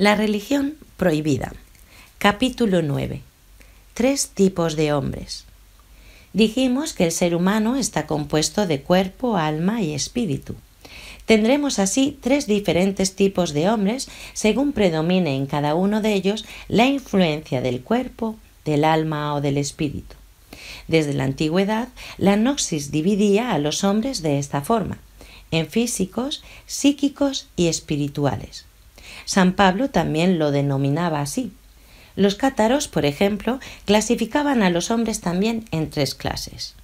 La religión prohibida. Capítulo 9. Tres tipos de hombres. Dijimos que el ser humano está compuesto de cuerpo, alma y espíritu. Tendremos así tres diferentes tipos de hombres según predomine en cada uno de ellos la influencia del cuerpo, del alma o del espíritu. Desde la antigüedad, la noxis dividía a los hombres de esta forma, en físicos, psíquicos y espirituales. San Pablo también lo denominaba así. Los cátaros, por ejemplo, clasificaban a los hombres también en tres clases.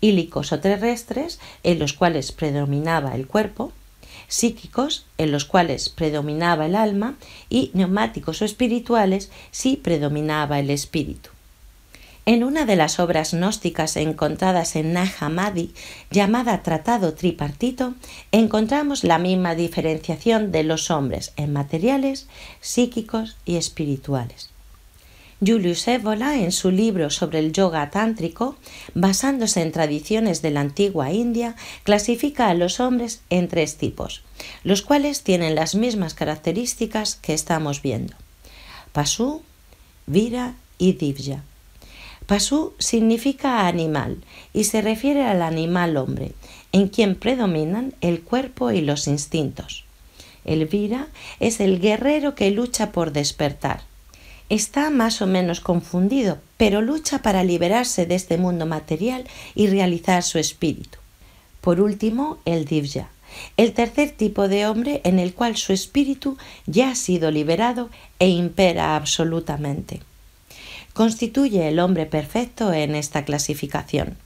Hílicos o terrestres, en los cuales predominaba el cuerpo, psíquicos, en los cuales predominaba el alma, y neumáticos o espirituales, si predominaba el espíritu. En una de las obras gnósticas encontradas en Nahamadi, llamada Tratado Tripartito, encontramos la misma diferenciación de los hombres en materiales, psíquicos y espirituales. Julius Evola, en su libro sobre el yoga tántrico, basándose en tradiciones de la antigua India, clasifica a los hombres en tres tipos, los cuales tienen las mismas características que estamos viendo: Pasu, Vira y Divya. Pasu significa animal y se refiere al animal hombre, en quien predominan el cuerpo y los instintos. Elvira es el guerrero que lucha por despertar. Está más o menos confundido, pero lucha para liberarse de este mundo material y realizar su espíritu. Por último, el Divya, el tercer tipo de hombre en el cual su espíritu ya ha sido liberado e impera absolutamente constituye el hombre perfecto en esta clasificación.